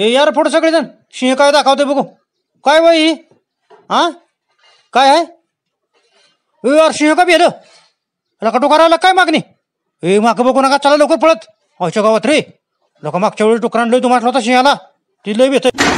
हे यार फोटो सगळेजण सिंह काय दाखवते बघू काय बाई ही हा काय आहे यार सिंह का भेलं लका करायला काय मागणी हे मागं बघू नका चला लवकर पळत औषध गावात रे लोक मागच्या वेळी टुकरांडलोय तुम्हाला म्हटलं सिंहाला ती लय भेट